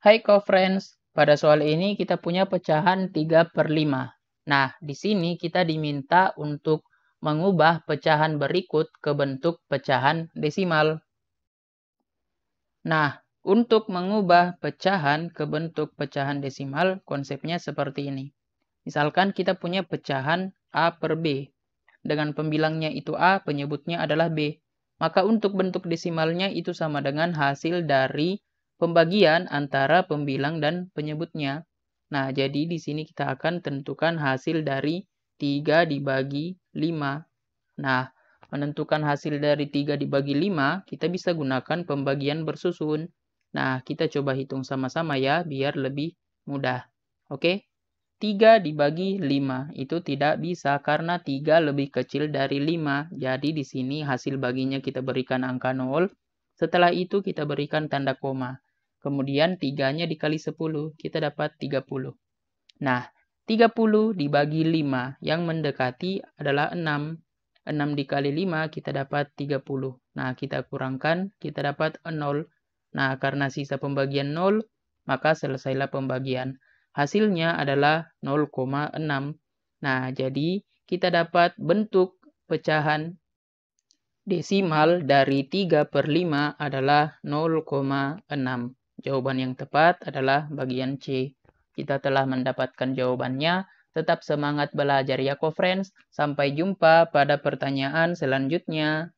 Hai co-friends, pada soal ini kita punya pecahan 3 per 5. Nah, di sini kita diminta untuk mengubah pecahan berikut ke bentuk pecahan desimal. Nah, untuk mengubah pecahan ke bentuk pecahan desimal, konsepnya seperti ini. Misalkan kita punya pecahan A per B. Dengan pembilangnya itu A, penyebutnya adalah B. Maka untuk bentuk desimalnya itu sama dengan hasil dari pembagian antara pembilang dan penyebutnya. Nah, jadi di sini kita akan tentukan hasil dari 3 dibagi 5. Nah, menentukan hasil dari 3 dibagi 5, kita bisa gunakan pembagian bersusun. Nah, kita coba hitung sama-sama ya, biar lebih mudah. Oke, 3 dibagi 5 itu tidak bisa karena 3 lebih kecil dari 5. Jadi di sini hasil baginya kita berikan angka 0. Setelah itu kita berikan tanda koma. Kemudian 3-nya dikali 10, kita dapat 30. Nah, 30 dibagi 5, yang mendekati adalah 6. 6 dikali 5, kita dapat 30. Nah, kita kurangkan, kita dapat 0. Nah, karena sisa pembagian 0, maka selesailah pembagian. Hasilnya adalah 0,6. Nah, jadi kita dapat bentuk pecahan desimal dari 3 per 5 adalah 0,6. Jawaban yang tepat adalah bagian C. Kita telah mendapatkan jawabannya. Tetap semangat belajar ya, co-friends. Sampai jumpa pada pertanyaan selanjutnya.